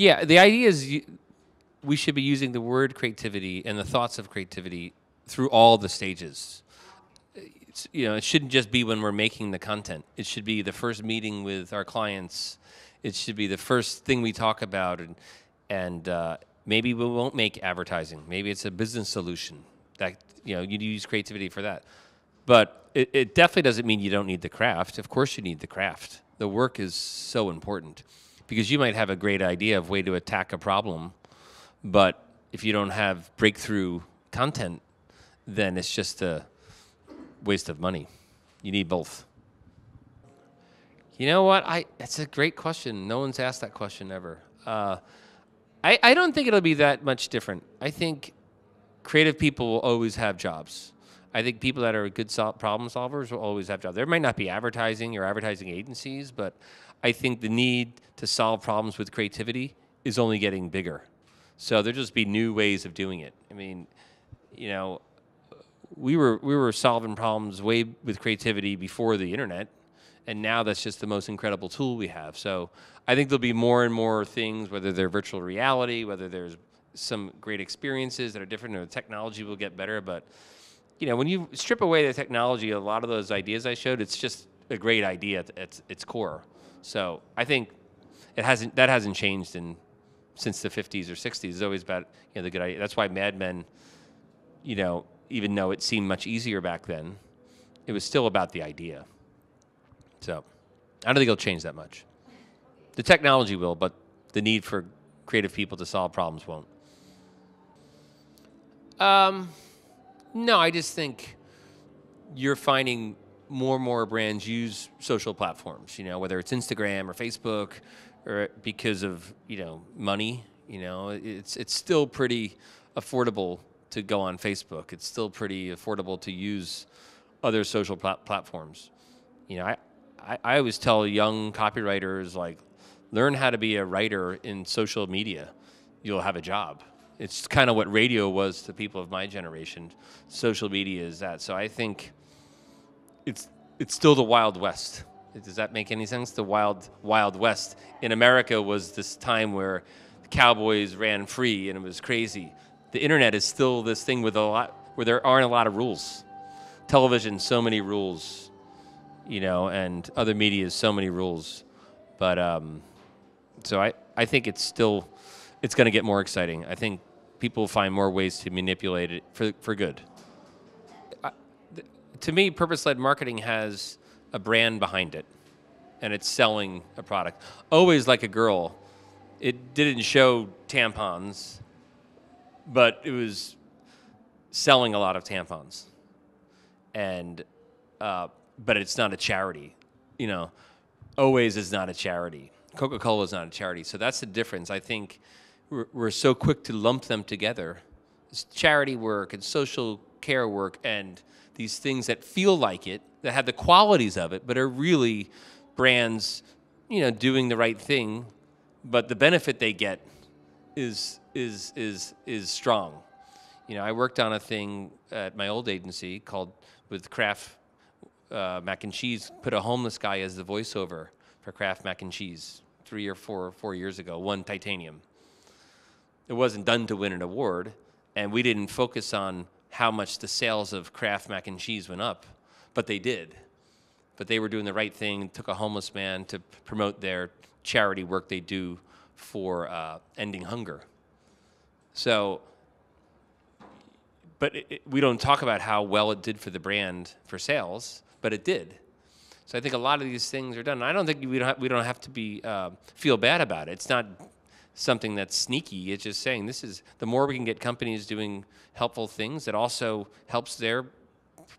Yeah, the idea is we should be using the word creativity and the thoughts of creativity through all the stages. It's, you know, it shouldn't just be when we're making the content. It should be the first meeting with our clients. It should be the first thing we talk about, and and uh, maybe we won't make advertising. Maybe it's a business solution that you know you use creativity for that. But it, it definitely doesn't mean you don't need the craft. Of course, you need the craft. The work is so important because you might have a great idea of way to attack a problem, but if you don't have breakthrough content, then it's just a waste of money. You need both. You know what? I it's a great question. No one's asked that question ever. Uh, I I don't think it'll be that much different. I think creative people will always have jobs. I think people that are good problem solvers will always have jobs. There might not be advertising or advertising agencies, but I think the need to solve problems with creativity is only getting bigger. So there'll just be new ways of doing it. I mean, you know, we were we were solving problems way with creativity before the internet, and now that's just the most incredible tool we have. So I think there'll be more and more things, whether they're virtual reality, whether there's some great experiences that are different, or the technology will get better. But you know, when you strip away the technology, a lot of those ideas I showed, it's just a great idea at its, its core. So I think it hasn't that hasn't changed in since the 50s or 60s. It's always about you know the good idea. That's why Mad Men, you know, even though it seemed much easier back then, it was still about the idea. So I don't think it'll change that much. The technology will, but the need for creative people to solve problems won't. Um, no, I just think you're finding more and more brands use social platforms, you know, whether it's Instagram or Facebook or because of, you know, money, you know, it's it's still pretty affordable to go on Facebook. It's still pretty affordable to use other social platforms. You know, I, I, I always tell young copywriters like learn how to be a writer in social media. You'll have a job. It's kind of what radio was to people of my generation. Social media is that. So I think it's it's still the Wild West. Does that make any sense? The Wild Wild West in America was this time where the cowboys ran free and it was crazy. The internet is still this thing with a lot where there aren't a lot of rules. Television, so many rules, you know, and other media, so many rules. But um, so I, I think it's still it's going to get more exciting. I think people find more ways to manipulate it for for good to me, purpose led marketing has a brand behind it and it's selling a product. Always like a girl, it didn't show tampons, but it was selling a lot of tampons. And, uh, but it's not a charity. You know, Always is not a charity. Coca Cola is not a charity. So that's the difference. I think we're, we're so quick to lump them together. It's charity work and social care work and these things that feel like it, that have the qualities of it, but are really brands, you know, doing the right thing, but the benefit they get is is is is strong. You know, I worked on a thing at my old agency called with Kraft uh, Mac and Cheese. Put a homeless guy as the voiceover for Kraft Mac and Cheese three or four four years ago. Won titanium. It wasn't done to win an award, and we didn't focus on how much the sales of Kraft mac and cheese went up, but they did. But they were doing the right thing, took a homeless man to promote their charity work they do for uh, ending hunger. So, but it, it, we don't talk about how well it did for the brand for sales, but it did. So I think a lot of these things are done. I don't think we don't have, we don't have to be uh, feel bad about it. It's not something that's sneaky. It's just saying this is the more we can get companies doing helpful things that also helps their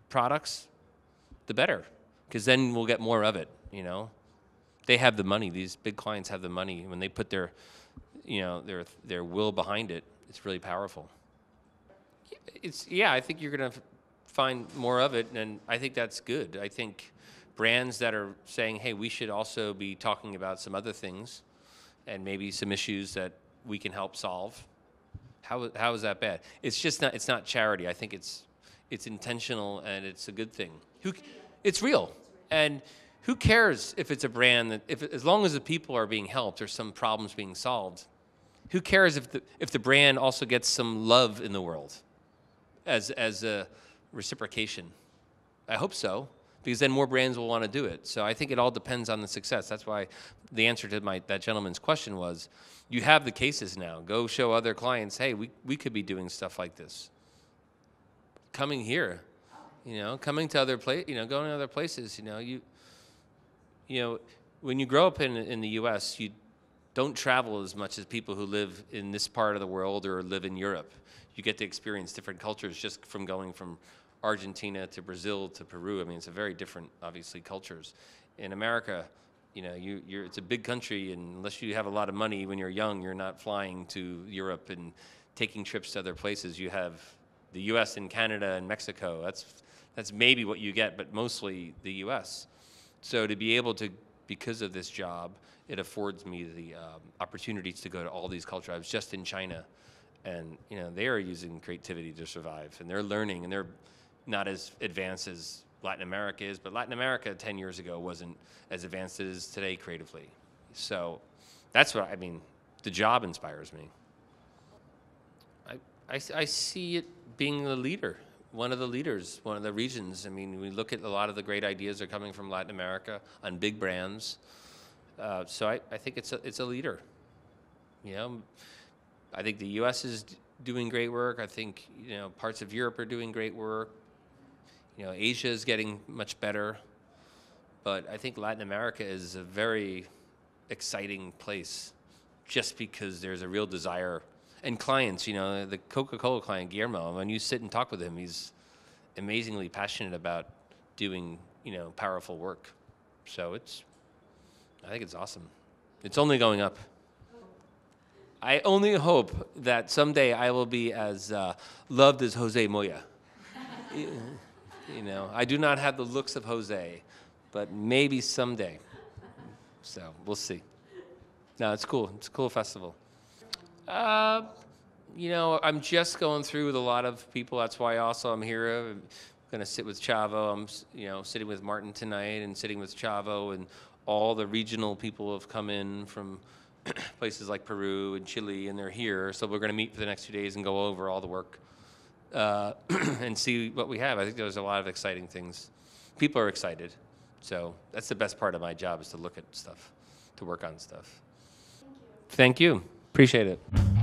products, the better, because then we'll get more of it. You know, they have the money. These big clients have the money. When they put their, you know, their their will behind it, it's really powerful. It's yeah. I think you're gonna find more of it, and I think that's good. I think brands that are saying, "Hey, we should also be talking about some other things." and maybe some issues that we can help solve. How, how is that bad? It's just not, it's not charity. I think it's, it's intentional and it's a good thing. Who, it's real. And who cares if it's a brand that, if, as long as the people are being helped or some problems being solved, who cares if the, if the brand also gets some love in the world as, as a reciprocation? I hope so because then more brands will want to do it. So I think it all depends on the success. That's why the answer to my that gentleman's question was, you have the cases now. Go show other clients, hey, we, we could be doing stuff like this. Coming here, you know, coming to other place, you know, going to other places, you know, you, you know, when you grow up in in the U.S., you don't travel as much as people who live in this part of the world or live in Europe. You get to experience different cultures just from going from Argentina to Brazil to Peru. I mean, it's a very different, obviously, cultures. In America, you know, you, you're, it's a big country, and unless you have a lot of money when you're young, you're not flying to Europe and taking trips to other places. You have the U.S. and Canada and Mexico. That's that's maybe what you get, but mostly the U.S. So to be able to, because of this job, it affords me the um, opportunities to go to all these cultures. I was just in China, and you know they are using creativity to survive, and they're learning, and they're not as advanced as Latin America is, but Latin America 10 years ago wasn't as advanced as today creatively. So that's what I mean. The job inspires me. I, I, I see it being the leader, one of the leaders, one of the regions. I mean, we look at a lot of the great ideas are coming from Latin America on big brands. Uh, so I, I think it's a, it's a leader. You know, I think the U.S. is doing great work. I think you know parts of Europe are doing great work you know, Asia is getting much better, but I think Latin America is a very exciting place just because there's a real desire and clients, you know, the Coca-Cola client Guillermo, when you sit and talk with him, he's amazingly passionate about doing, you know, powerful work. So it's I think it's awesome. It's only going up. I only hope that someday I will be as uh, loved as Jose Moya. You know, I do not have the looks of Jose, but maybe someday. So we'll see. No, it's cool. It's a cool festival. Uh, you know, I'm just going through with a lot of people. That's why also I'm here. I'm going to sit with Chavo. I'm, you know, sitting with Martin tonight and sitting with Chavo and all the regional people have come in from places like Peru and Chile and they're here. So we're going to meet for the next two days and go over all the work uh, and see what we have. I think there's a lot of exciting things. People are excited. So that's the best part of my job is to look at stuff, to work on stuff. Thank you. Appreciate it.